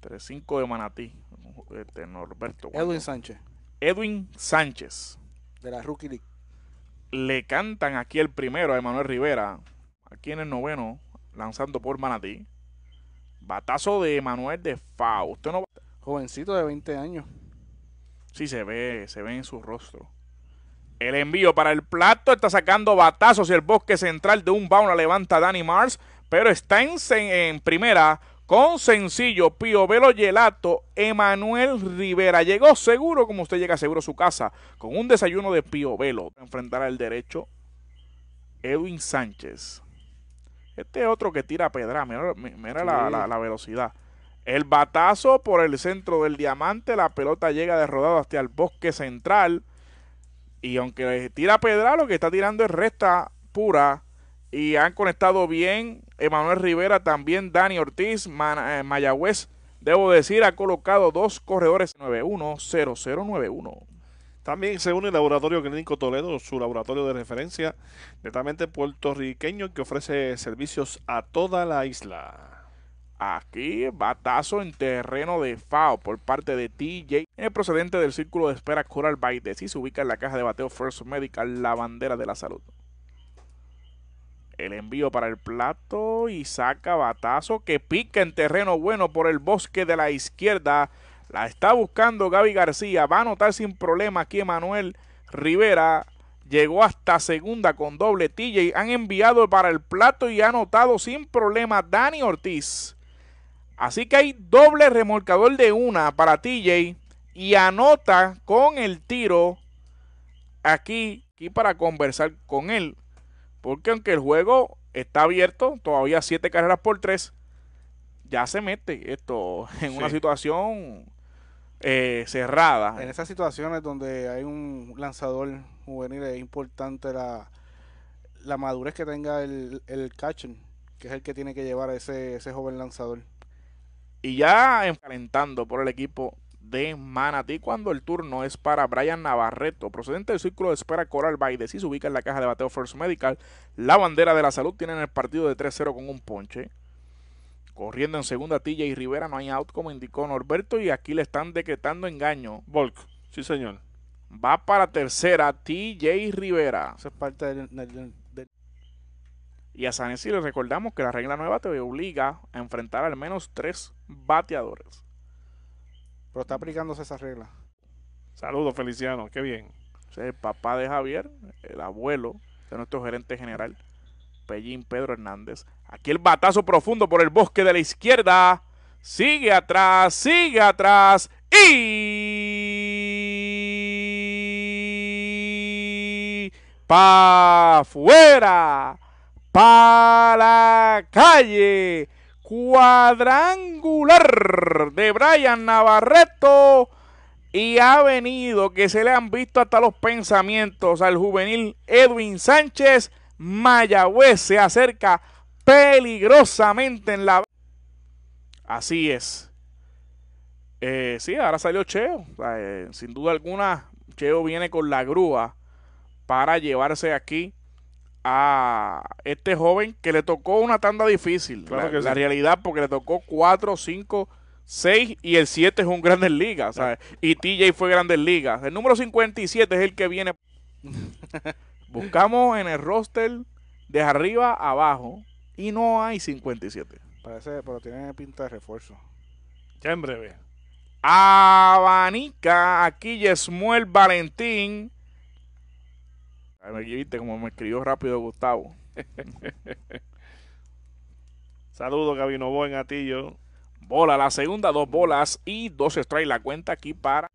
3-5 este, de Manatí. Este, Norberto. Edwin Sánchez. Edwin Sánchez. De la Rookie League. Le cantan aquí el primero a Emanuel Rivera. Aquí en el noveno, lanzando por Manatí. Batazo de Emanuel de Fau. no... Jovencito de 20 años. Sí, se ve, se ve en su rostro. El envío para el plato está sacando batazos y el bosque central de un baúl la levanta Danny Mars, pero está en primera con sencillo Pío Velo Gelato, Emanuel Rivera. Llegó seguro como usted llega seguro a su casa, con un desayuno de Pío Velo. Enfrentará el derecho Edwin Sánchez. Este otro que tira pedra, mira, la, velocidad. El batazo por el centro del diamante, la pelota llega de rodado hasta el bosque central. Y aunque tira pedra, lo que está tirando es resta pura y han conectado bien. Emanuel Rivera, también Dani Ortiz, eh, Mayagüez, debo decir, ha colocado dos corredores 910091. También se une el Laboratorio Clínico Toledo, su laboratorio de referencia netamente puertorriqueño que ofrece servicios a toda la isla. Aquí, batazo en terreno de FAO por parte de TJ. El procedente del círculo de espera Coral y se ubica en la caja de bateo First Medical, la bandera de la salud. El envío para el plato y saca batazo que pica en terreno bueno por el bosque de la izquierda. La está buscando Gaby García. Va a anotar sin problema aquí Manuel Rivera. Llegó hasta segunda con doble TJ. Han enviado para el plato y ha anotado sin problema Dani Ortiz. Así que hay doble remolcador de una para TJ. Y anota con el tiro aquí, aquí para conversar con él. Porque aunque el juego está abierto, todavía siete carreras por tres, ya se mete esto en una situación eh, cerrada. En esas situaciones donde hay un lanzador juvenil es importante la, la madurez que tenga el, el catcher, que es el que tiene que llevar a ese, ese joven lanzador. Y ya enfrentando por el equipo de Manatí cuando el turno es para Brian Navarreto, procedente del círculo de espera Coral Baide. y se ubica en la caja de bateo First Medical. La bandera de la salud tiene en el partido de 3-0 con un ponche. Corriendo en segunda TJ y Rivera no hay out como indicó Norberto y aquí le están decretando engaño. Volk. Sí, señor. Va para tercera, TJ Rivera. es parte Y a Sanesi le recordamos que la regla nueva te obliga a enfrentar al menos tres bateadores. Pero está aplicándose esa regla. Saludos, Feliciano, qué bien. el papá de Javier, el abuelo de nuestro gerente general, Pellín Pedro Hernández. Aquí el batazo profundo por el bosque de la izquierda. Sigue atrás, sigue atrás. Y. Pa' afuera. Pa' la calle cuadrangular de Brian Navarreto y ha venido que se le han visto hasta los pensamientos al juvenil Edwin Sánchez. Mayagüez se acerca peligrosamente en la... Así es. Eh, sí, ahora salió Cheo. Eh, sin duda alguna, Cheo viene con la grúa para llevarse aquí a este joven que le tocó una tanda difícil. la, realidad, porque le tocó 4, 5, 6 y el 7 es un Grandes Ligas. Y TJ fue Grandes Ligas. El número 57 es el que viene. Buscamos en el roster de arriba abajo y no hay 57. Parece, pero tiene pinta de refuerzo. Ya en breve. Abanica aquí Yesmuel Valentín me viste como me escribió rápido Gustavo. Saludos, Gabino Buen, gatillo Bola, la segunda, dos bolas y dos strikes. La cuenta aquí para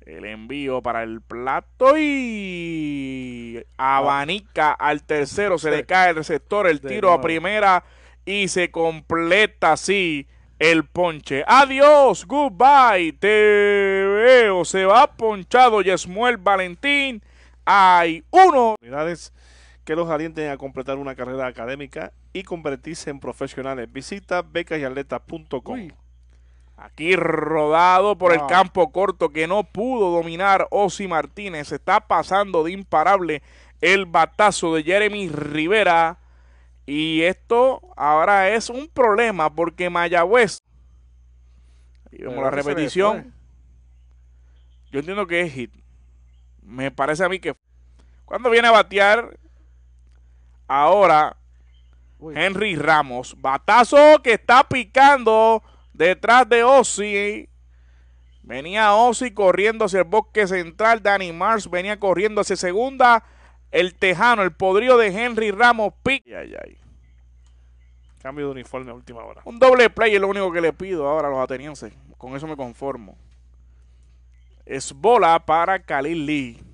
el envío para el plato y abanica al tercero. Se le cae el receptor, el tiro a primera y se completa así el ponche. Adiós, goodbye, te veo. Se va ponchado Yesmuel Valentín hay uno. Unidades que los alienten a completar una carrera académica y convertirse en profesionales. Visita becasyatletas.com. Aquí rodado por el campo corto que no pudo dominar Osi Martínez. Está pasando de imparable el batazo de Jeremy Rivera. Y esto ahora es un problema porque Mayagüez. Ahí vemos la repetición. Yo entiendo que es hit me parece a mí que cuando viene a batear ahora Henry Ramos, batazo que está picando detrás de Ozzy. Venía Ozzy corriendo hacia el bosque central, Danny Mars venía corriendo hacia segunda. El tejano, el podrío de Henry Ramos pica. Cambio de uniforme a última hora. Un doble play es lo único que le pido ahora a los atenienses. Con eso me conformo. Es bola para Khalil Lee.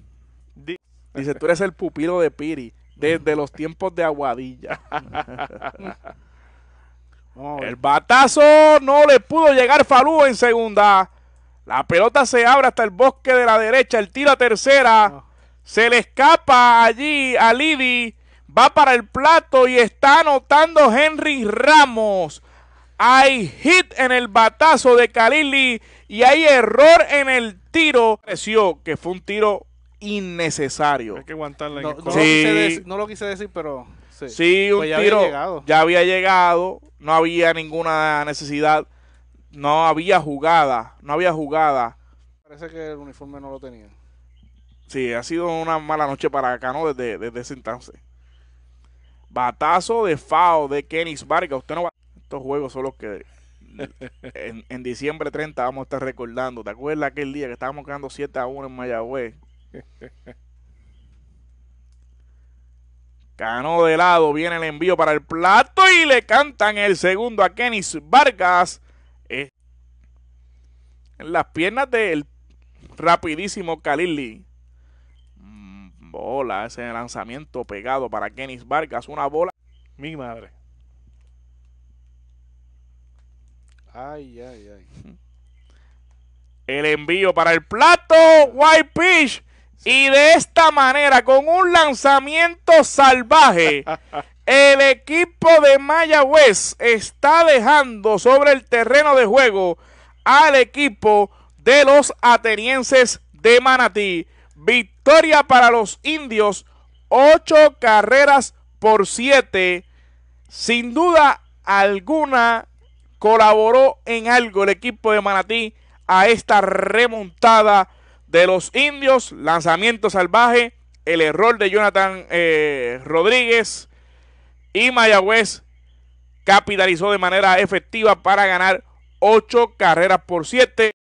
Dice, tú eres el pupilo de Piri desde los tiempos de Aguadilla. el batazo no le pudo llegar Falú en segunda. La pelota se abre hasta el bosque de la derecha. El tiro a tercera. Se le escapa allí a Liddy. Va para el plato y está anotando Henry Ramos. Hay hit en el batazo de Lee. Y hay error en el tiro. Pareció que fue un tiro innecesario. Hay que aguantar No, quise decir, no lo, quise decir, pero. Sí, un pues ya tiro. Había ya había llegado. No había ninguna necesidad. No había jugada. No había jugada. Parece que el uniforme no lo tenía. Sí, ha sido una mala noche para acá desde, desde ese entonces. Batazo de FAO de Kenny Vargas. Usted no Estos juegos son los que en, diciembre 30 vamos a estar recordando. ¿Te acuerdas aquel día que estábamos quedando 7 a 1 en Mayagüez? Cano de lado, viene el envío para el plato y le cantan el segundo a Kenis Vargas. Eh, en las piernas del rapidísimo Kalili. Mm, bola, ese lanzamiento pegado para Kenis Vargas. Una bola. Mi madre. Ay, ay, ay. El envío para el plato, White peach Y de esta manera, con un lanzamiento salvaje, el equipo de West está dejando sobre el terreno de juego al equipo de los atenienses de Manatí. Victoria para los indios, ocho carreras por siete. Sin duda alguna, colaboró en algo el equipo de Manatí a esta remontada de los indios. Lanzamiento salvaje, el error de Jonathan eh, Rodríguez y Mayagüez capitalizó de manera efectiva para ganar ocho carreras por siete.